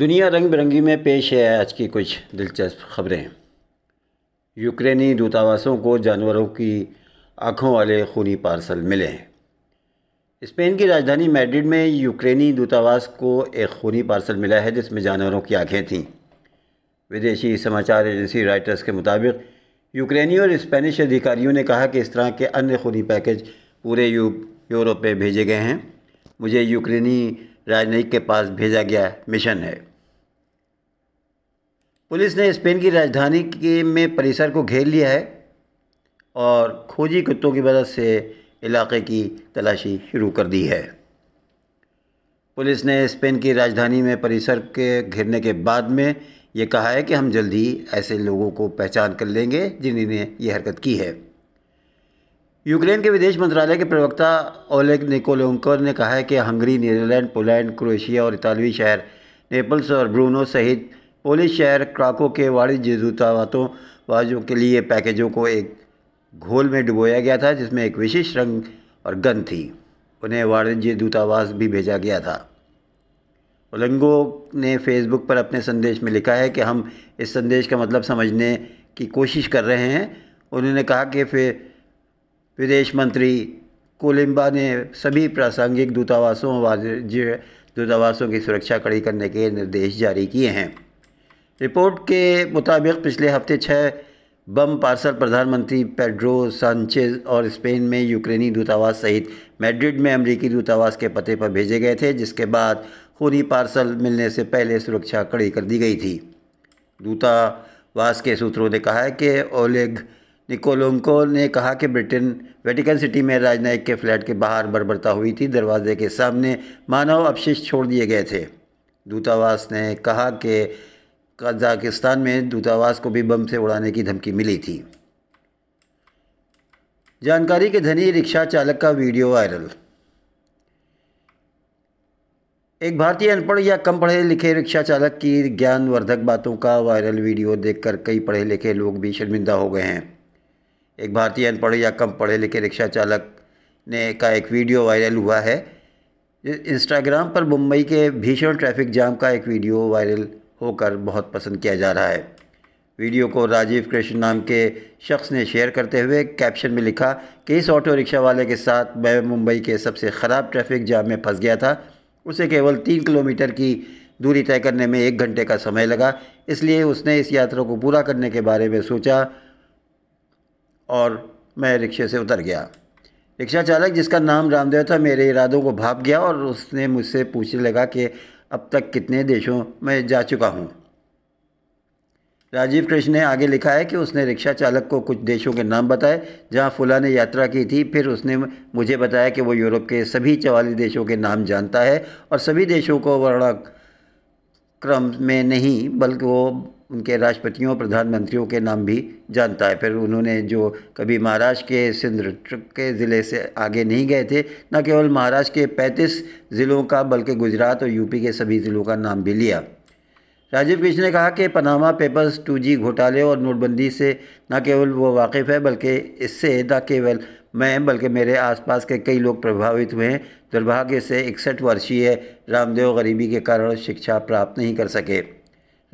दुनिया रंग बिरंगी में पेश है आज की कुछ दिलचस्प खबरें यूक्रेनी दूतावासों को जानवरों की आँखों वाले खूनी पार्सल मिले स्पेन की राजधानी मैड्रिड में यूक्रेनी दूतावास को एक खूनी पार्सल मिला है जिसमें जानवरों की आँखें थीं विदेशी समाचार एजेंसी राइटर्स के मुताबिक यूक्रेनी और स्पेनिश अधिकारियों ने कहा कि इस तरह के अन्य खूनी पैकेज पूरे यूरोप में भेजे गए हैं मुझे यूक्रेनी राजनयिक के पास भेजा गया मिशन है पुलिस ने स्पेन की राजधानी के में परिसर को घेर लिया है और खोजी कुत्तों की मदद से इलाके की तलाशी शुरू कर दी है पुलिस ने स्पेन की राजधानी में परिसर के घिरने के बाद में ये कहा है कि हम जल्द ही ऐसे लोगों को पहचान कर लेंगे जिन्होंने ये हरकत की है यूक्रेन के विदेश मंत्रालय के प्रवक्ता ओलेग निकोलोंकर ने कहा है कि हंगरी नीदरलैंड पोलैंड क्रोएशिया और इतालवी शहर नेपल्स और ब्रूनो सहित पोलिश शहर क्राको के वाणिज्य दूतावासों बाजों के लिए पैकेजों को एक घोल में डुबोया गया था जिसमें एक विशेष रंग और गन थी उन्हें वाणिज्य दूतावास भी भेजा गया था ओलंगो ने फेसबुक पर अपने संदेश में लिखा है कि हम इस संदेश का मतलब समझने की कोशिश कर रहे हैं उन्होंने कहा कि फिर विदेश मंत्री कोलिम्बा ने सभी प्रासंगिक दूतावासों वाणिज्य दूतावासों की सुरक्षा कड़ी करने के निर्देश जारी किए हैं रिपोर्ट के मुताबिक पिछले हफ्ते छः बम पार्सल प्रधानमंत्री पेड्रो सांचेज और स्पेन में यूक्रेनी दूतावास सहित मैड्रिड में अमेरिकी दूतावास के पते पर भेजे गए थे जिसके बाद खूनी पार्सल मिलने से पहले सुरक्षा कड़ी कर दी गई थी दूतावास के सूत्रों ने कहा है कि ओलेग निकोलोंको ने कहा कि ब्रिटेन वेटिकन सिटी में राजनयिक के फ्लैट के बाहर बर्बरता हुई थी दरवाजे के सामने मानव अपशिष छोड़ दिए गए थे दूतावास ने कहा कि कजाकिस्तान में दूतावास को भी बम से उड़ाने की धमकी मिली थी जानकारी के धनी रिक्शा चालक का वीडियो वायरल एक भारतीय अनपढ़ या कम पढ़े लिखे रिक्शा चालक की ज्ञानवर्धक बातों का वायरल वीडियो देखकर कई पढ़े लिखे लोग भी शर्मिंदा हो गए हैं एक भारतीय अनपढ़ या कम पढ़े लिखे रिक्शा चालक ने का एक वीडियो वायरल हुआ है इंस्टाग्राम पर मुंबई के भीषण ट्रैफिक जाम का एक वीडियो वायरल होकर बहुत पसंद किया जा रहा है वीडियो को राजीव कृष्ण नाम के शख्स ने शेयर करते हुए कैप्शन में लिखा कि इस ऑटो रिक्शा वाले के साथ मैं मुंबई के सबसे ख़राब ट्रैफिक जाम में फंस गया था उसे केवल तीन किलोमीटर की दूरी तय करने में एक घंटे का समय लगा इसलिए उसने इस यात्रा को पूरा करने के बारे में सोचा और मैं रिक्शे से उतर गया रिक्शा चालक जिसका नाम रामदेव था मेरे इरादों को भाप गया और उसने मुझसे पूछने लगा कि अब तक कितने देशों में जा चुका हूँ राजीव कृष्ण ने आगे लिखा है कि उसने रिक्शा चालक को कुछ देशों के नाम बताए जहाँ फुला ने यात्रा की थी फिर उसने मुझे बताया कि वो यूरोप के सभी चवालीस देशों के नाम जानता है और सभी देशों को वर्णा क्रम में नहीं बल्कि वो उनके राष्ट्रपतियों प्रधानमंत्रियों के नाम भी जानता है फिर उन्होंने जो कभी महाराष्ट्र के सिंध के ज़िले से आगे नहीं गए थे न केवल महाराष्ट्र के पैंतीस ज़िलों का बल्कि गुजरात और यूपी के सभी ज़िलों का नाम भी लिया राजीव कृष्ण ने कहा कि पनामा पेपर्स टू जी घोटाले और नोटबंदी से न केवल वो वाकिफ़ है बल्कि इससे न केवल मैं बल्कि मेरे आसपास के कई लोग प्रभावित हुए हैं दुर्भाग्य से इकसठ वर्षीय रामदेव गरीबी के कारण शिक्षा प्राप्त नहीं कर सके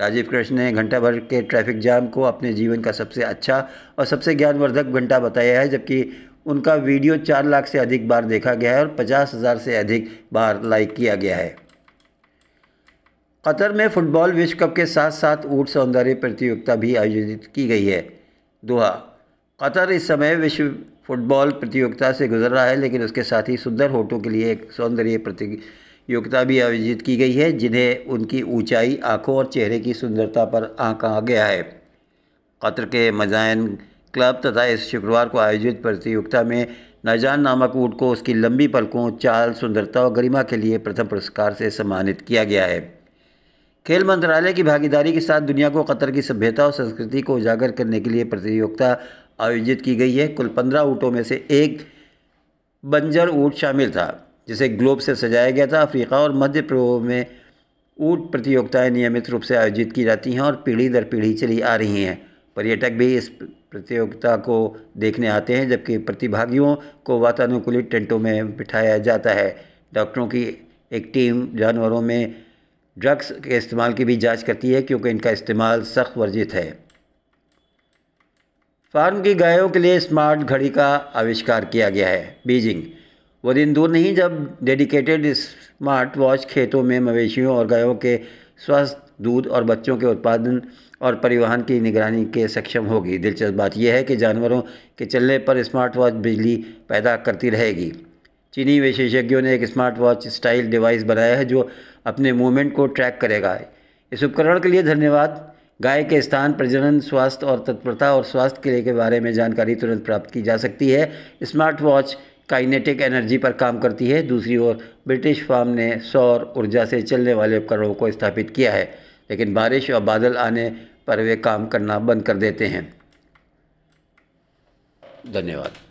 राजीव कृष्ण ने घंटा भर के ट्रैफिक जाम को अपने जीवन का सबसे अच्छा और सबसे ज्ञानवर्धक घंटा बताया है जबकि उनका वीडियो चार लाख से अधिक बार देखा गया है और पचास हज़ार से अधिक बार लाइक किया गया है कतर में फुटबॉल विश्व कप के साथ साथ ऊट सौंदर्य प्रतियोगिता भी आयोजित की गई है दोहा कतर इस समय विश्व फुटबॉल प्रतियोगिता से गुजर रहा है लेकिन उसके साथ ही सुंदर होटों के लिए एक सौंदर्य प्रतियोगिता योग्यता भी आयोजित की गई है जिन्हें उनकी ऊंचाई आंखों और चेहरे की सुंदरता पर आंका गया है कतर के मजायन क्लब तथा इस शुक्रवार को आयोजित प्रतियोगिता में नजान नामक ऊँट को उसकी लंबी पलकों चाल सुंदरता और गरिमा के लिए प्रथम पुरस्कार से सम्मानित किया गया है खेल मंत्रालय की भागीदारी के साथ दुनिया को कतर की सभ्यता और संस्कृति को उजागर करने के लिए प्रतियोगिता आयोजित की गई है कुल पंद्रह ऊँटों में से एक बंजर ऊँट शामिल था जिसे ग्लोब से सजाया गया था अफ्रीका और मध्य पूर्व में ऊट प्रतियोगिताएं नियमित रूप से आयोजित की जाती हैं और पीढ़ी दर पीढ़ी चली आ रही हैं पर्यटक भी इस प्रतियोगिता को देखने आते हैं जबकि प्रतिभागियों को वातानुकूलित टेंटों में बिठाया जाता है डॉक्टरों की एक टीम जानवरों में ड्रग्स के इस्तेमाल की भी जांच करती है क्योंकि इनका इस्तेमाल सख्त वर्जित है फार्म की गायों के लिए स्मार्ट घड़ी का आविष्कार किया गया है बीजिंग वो दिन दूर नहीं जब डेडिकेटेड स्मार्ट वॉच खेतों में मवेशियों और गायों के स्वस्थ दूध और बच्चों के उत्पादन और परिवहन की निगरानी के सक्षम होगी दिलचस्प बात यह है कि जानवरों के चलने पर स्मार्ट वॉच बिजली पैदा करती रहेगी चीनी विशेषज्ञों ने एक स्मार्ट वॉच स्टाइल डिवाइस बनाया है जो अपने मूवमेंट को ट्रैक करेगा इस उपकरण के लिए धन्यवाद गाय के स्थान प्रजनन स्वास्थ्य और तत्परता और स्वास्थ्य के लिए के बारे में जानकारी तुरंत प्राप्त की जा सकती है स्मार्ट वॉच काइनेटिक एनर्जी पर काम करती है दूसरी ओर ब्रिटिश फार्म ने सौर ऊर्जा से चलने वाले उपकरणों को स्थापित किया है लेकिन बारिश और बादल आने पर वे काम करना बंद कर देते हैं धन्यवाद